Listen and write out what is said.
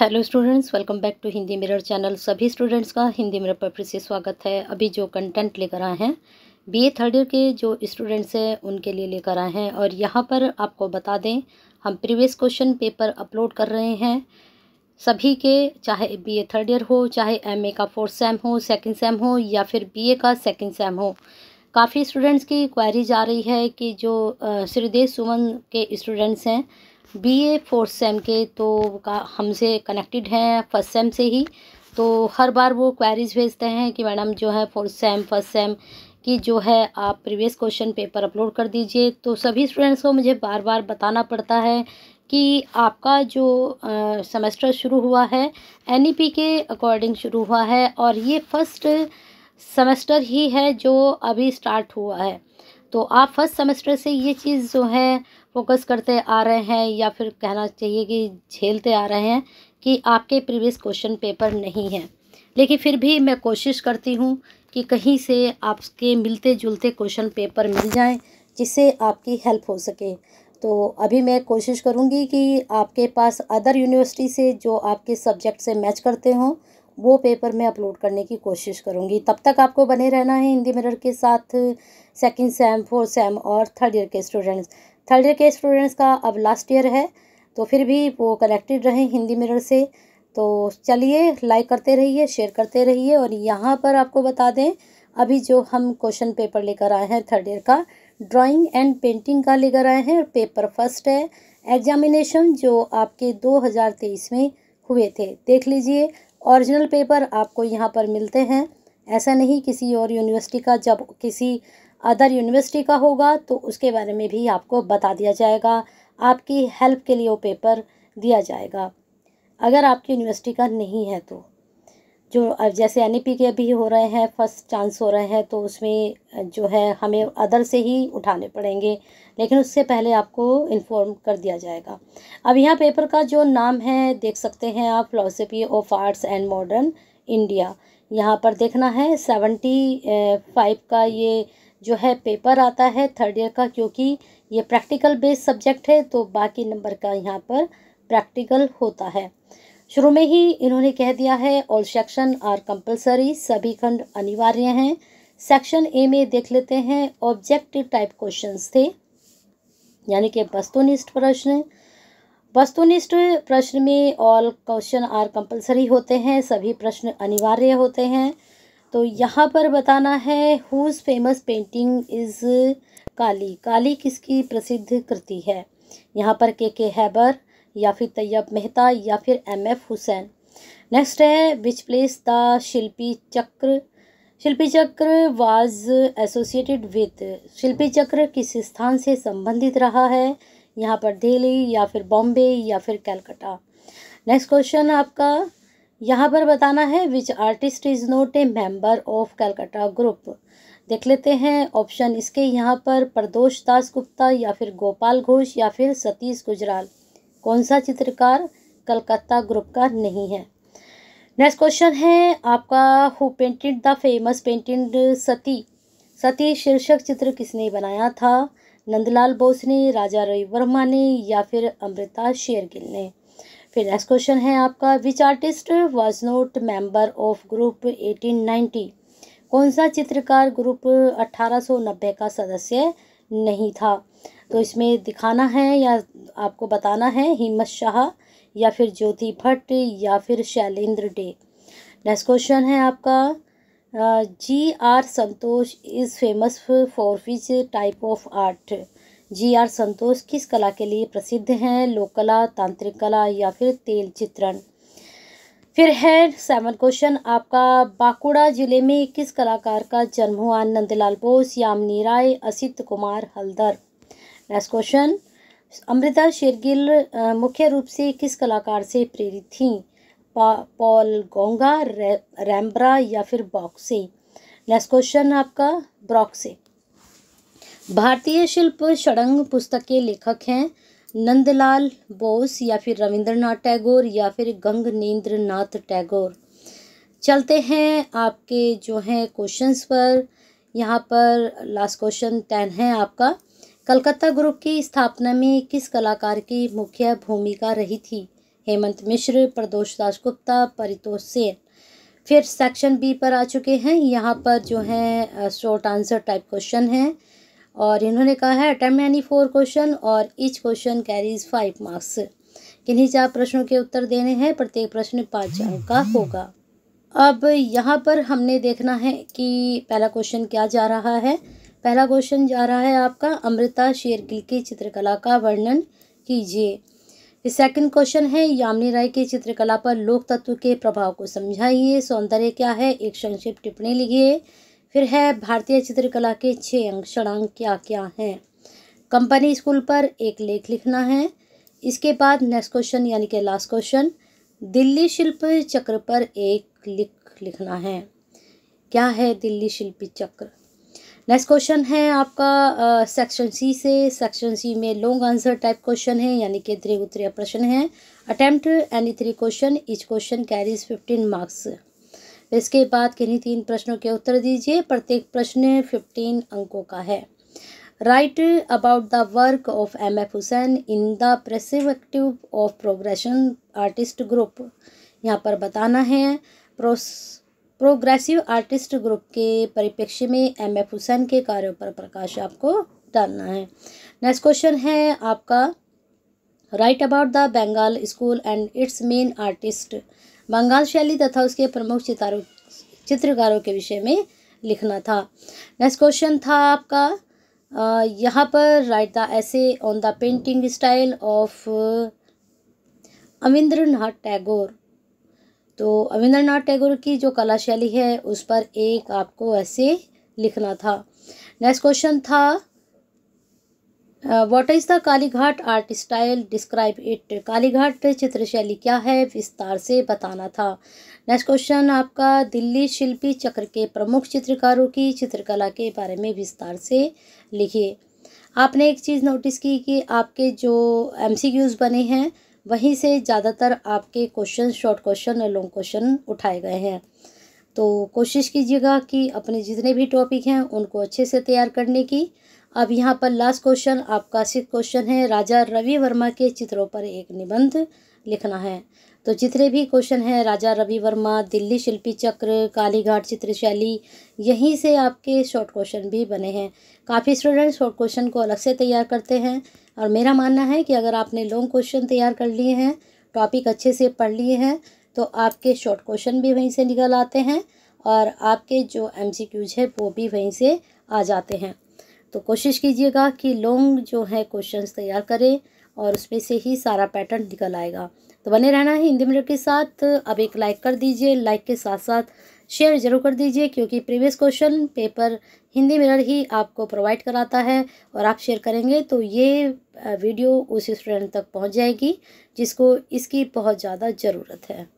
hello students welcome back to Hindi mirror channel सभी students का Hindi mirror पर फिर से स्वागत है अभी जो कंटेंट लेकर आए हैं बीए थर्ड ईयर के जो स्टूडेंट्स हैं उनके लिए लेकर आए हैं और यहाँ पर आपको बता दें हम प्रीवियस क्वेश्चन पेपर अपलोड कर रहे हैं सभी के चाहे बीए थर्ड ईयर हो चाहे एम का फोर्थ सेम हो सेकेंड सेम हो या फिर बी का सेकेंड सेम हो काफ़ी स्टूडेंट्स की क्वायरी जा रही है कि जो श्रीदेव सुमन के स्टूडेंट्स हैं बीए फोर्थ सेम के तो हमसे कनेक्टेड हैं फर्स्ट सेम से ही तो हर बार वो क्वेरीज भेजते हैं कि मैडम जो है फोर्थ सेम फर्स्ट सेम कि जो है आप प्रीवियस क्वेश्चन पेपर अपलोड कर दीजिए तो सभी स्टूडेंट्स को मुझे बार बार बताना पड़ता है कि आपका जो सेमेस्टर शुरू हुआ है एनईपी e के अकॉर्डिंग शुरू हुआ है और ये फर्स्ट सेमेस्टर ही है जो अभी स्टार्ट हुआ है तो आप फर्स्ट सेमेस्टर से ये चीज़ जो है फोकस करते आ रहे हैं या फिर कहना चाहिए कि झेलते आ रहे हैं कि आपके प्रीवियस क्वेश्चन पेपर नहीं हैं लेकिन फिर भी मैं कोशिश करती हूँ कि कहीं से आपके मिलते जुलते क्वेश्चन पेपर मिल जाएं जिससे आपकी हेल्प हो सके तो अभी मैं कोशिश करूँगी कि आपके पास अदर यूनिवर्सिटी से जो आपके सब्जेक्ट से मैच करते हों वो पेपर मैं अपलोड करने की कोशिश करूँगी तब तक आपको बने रहना है हिंदी मिरर के साथ सेकंड सेम फोर्थ सेम और थर्ड ईयर के स्टूडेंट्स थर्ड ईयर के स्टूडेंट्स का अब लास्ट ईयर है तो फिर भी वो कनेक्टेड रहें हिंदी मिरर से तो चलिए लाइक करते रहिए शेयर करते रहिए और यहाँ पर आपको बता दें अभी जो हम क्वेश्चन पेपर लेकर आए हैं थर्ड ईयर का ड्राइंग एंड पेंटिंग का लेकर आए हैं और पेपर फर्स्ट है एग्जामिनेशन जो आपके 2023 में हुए थे देख लीजिए ओरिजिनल पेपर आपको यहाँ पर मिलते हैं ऐसा नहीं किसी और यूनिवर्सिटी का जब किसी अदर यूनिवर्सिटी का होगा तो उसके बारे में भी आपको बता दिया जाएगा आपकी हेल्प के लिए वो पेपर दिया जाएगा अगर आपकी यूनिवर्सिटी का नहीं है तो जो जैसे एन के अभी हो रहे हैं फर्स्ट चांस हो रहे हैं तो उसमें जो है हमें अदर से ही उठाने पड़ेंगे लेकिन उससे पहले आपको इन्फॉर्म कर दिया जाएगा अब यहाँ पेपर का जो नाम है देख सकते हैं आप philosophy of arts and modern India यहाँ पर देखना है सेवेंटी फाइव का ये जो है पेपर आता है थर्ड ईयर का क्योंकि ये प्रैक्टिकल बेस्ड सब्जेक्ट है तो बाकी नंबर का यहाँ पर प्रैक्टिकल होता है शुरू में ही इन्होंने कह दिया है ऑल सेक्शन आर कंपलसरी सभी खंड अनिवार्य हैं सेक्शन ए में देख लेते हैं ऑब्जेक्टिव टाइप क्वेश्चन थे यानी कि वस्तुनिष्ठ प्रश्न वस्तुनिष्ठ प्रश्न में ऑल क्वेश्चन आर कंपलसरी होते हैं सभी प्रश्न अनिवार्य होते हैं तो यहाँ पर बताना है whose famous painting is Kali Kali किसकी प्रसिद्ध कृति है यहाँ पर के के हैबर या फिर तैयब मेहता या फिर एम एफ हुसैन नेक्स्ट है विच प्लेस द शिल्पी चक्र शिल्पी चक्र वाज एसोसिएटेड विद शिल्पी चक्र किस स्थान से संबंधित रहा है यहाँ पर दिल्ली या फिर बॉम्बे या फिर कैलकाटा नेक्स्ट क्वेश्चन आपका यहाँ पर बताना है which artist is not a member of Calcutta group देख लेते हैं ऑप्शन इसके यहाँ पर प्रदोष दास गुप्ता या फिर गोपाल घोष या फिर सतीश गुजराल कौन सा चित्रकार कलकत्ता ग्रुप का नहीं है नेक्स्ट क्वेश्चन है आपका who painted the famous painting Sati Sati शीर्षक चित्र किसने बनाया था नंदलाल बोस ने राजा रवि वर्मा ने या फिर अमृता शेरगिल ने फिर नेक्स्ट क्वेश्चन है आपका which artist was not member of group 1890 कौन सा चित्रकार ग्रुप 1890 का सदस्य नहीं था तो इसमें दिखाना है या आपको बताना है हिम्मत शाह या फिर ज्योति भट्ट या फिर शैलेंद्र डे नेक्स्ट क्वेश्चन है आपका G R Santosh is famous for which type of art G R Santosh किस कला के लिए प्रसिद्ध हैं लोक कला तांत्रिक कला या फिर तेल चित्रण फिर है सेवन क्वेश्चन आपका बाकुड़ा जिले में किस कलाकार का जन्म हुआ नंदलाल बोस यामिनी राय असित कुमार हल्दर नेक्स्ट क्वेश्चन अमृता शेरगिल मुख्य रूप से किस कलाकार से प्रेरित थी पॉल गोंगा रे, रैम्ब्रा या फिर बॉक्से नेक्स्ट क्वेश्चन आपका ब्रॉक्से भारतीय शिल्प षडंग पुस्तक के लेखक हैं नंदलाल बोस या फिर रविंद्रनाथ टैगोर या फिर गंगनेन्द्र नाथ टैगोर चलते हैं आपके जो हैं क्वेश्चंस पर यहाँ पर लास्ट क्वेश्चन टेन है आपका कलकत्ता ग्रुप की स्थापना में किस कलाकार की मुख्य भूमिका रही थी हेमंत मिश्र प्रदोष दासगुप्ता परितोष सेन फिर सेक्शन बी पर आ चुके हैं यहाँ पर जो है शॉर्ट आंसर टाइप क्वेश्चन है और इन्होंने कहा है अटेम यानी फोर क्वेश्चन और each question carries five marks किन्हीं चार प्रश्नों के उत्तर देने हैं प्रत्येक प्रश्न पाँच अंक का होगा अब यहाँ पर हमने देखना है कि पहला क्वेश्चन क्या जा रहा है पहला क्वेश्चन जा रहा है आपका अमृता शेरगिल की चित्रकला का वर्णन कीजिए सेकंड क्वेश्चन है यामिनी राय की चित्रकला पर लोक तत्व के प्रभाव को समझाइए सौंदर्य क्या है एक संक्षिप्त टिप्पणी लिखिए फिर है भारतीय चित्रकला के छः अंक क्षणांक क्या क्या हैं कंपनी स्कूल पर एक लेख लिखना है इसके बाद नेक्स्ट क्वेश्चन यानी कि लास्ट क्वेश्चन दिल्ली शिल्प चक्र पर एक लिख लिखना है क्या है दिल्ली शिल्पी चक्र नेक्स्ट क्वेश्चन है आपका सेक्शन सी से सेक्शन सी में लॉन्ग आंसर टाइप क्वेश्चन है यानी कि त्रिगु उत्तरीय प्रश्न है attempt any three question each question carries fifteen marks इसके बाद किन्हीं तीन प्रश्नों के उत्तर दीजिए प्रत्येक प्रश्न फिफ्टीन अंकों का है write about the work of M F Husain in the perspective of progression artist group यहाँ पर बताना है प्रोस प्रोग्रेसिव आर्टिस्ट ग्रुप के परिप्रेक्ष्य में एम एफ हुसैन के कार्यों पर प्रकाश आपको डालना है नेक्स्ट क्वेश्चन है आपका write about the Bengal school and its main artist Bengal शैली तथा उसके प्रमुख चितारों चित्रकारों के विषय में लिखना था नेक्स्ट क्वेश्चन था आपका यहाँ पर write the essay on the painting style of Abanindra Nath Tagore तो रविंद्रनाथ टैगोर की जो कला शैली है उस पर एक आपको ऐसे लिखना था नेक्स्ट क्वेश्चन था what is the Kalighat art style describe it Kalighat चित्रशैली क्या है विस्तार से बताना था नेक्स्ट क्वेश्चन आपका दिल्ली शिल्पी चक्र के प्रमुख चित्रकारों की चित्रकला के बारे में विस्तार से लिखिए आपने एक चीज़ नोटिस की कि आपके जो एमसीक्यूज़ बने हैं वहीं से ज़्यादातर आपके क्वेश्चन शॉर्ट क्वेश्चन और लॉन्ग क्वेश्चन उठाए गए हैं तो कोशिश कीजिएगा कि अपने जितने भी टॉपिक हैं उनको अच्छे से तैयार करने की अब यहाँ पर लास्ट क्वेश्चन आपका सिक्स क्वेश्चन है राजा रवि वर्मा के चित्रों पर एक निबंध लिखना है तो जितने भी क्वेश्चन हैं राजा रवि वर्मा दिल्ली शिल्पी चक्र कालीघाट चित्रशैली यहीं से आपके शॉर्ट क्वेश्चन भी बने हैं काफ़ी स्टूडेंट शॉर्ट क्वेश्चन को अलग से तैयार करते हैं और मेरा मानना है कि अगर आपने लॉन्ग क्वेश्चन तैयार कर लिए हैं टॉपिक अच्छे से पढ़ लिए हैं तो आपके शॉर्ट क्वेश्चन भी वहीं से निकल आते हैं और आपके जो एम है वो भी वहीं से आ जाते हैं तो कोशिश कीजिएगा कि लॉन्ग जो है क्वेश्चन तैयार करें और उसमें से ही सारा पैटर्न निकल आएगा तो बने रहना है हिंदी मीडियम के साथ अब एक लाइक कर दीजिए लाइक के साथ साथ शेयर ज़रूर कर दीजिए क्योंकि previous question paper Hindi mirror ही आपको प्रोवाइड कराता है और आप शेयर करेंगे तो ये वीडियो उस स्टूडेंट तक पहुंच जाएगी जिसको इसकी बहुत ज़्यादा ज़रूरत है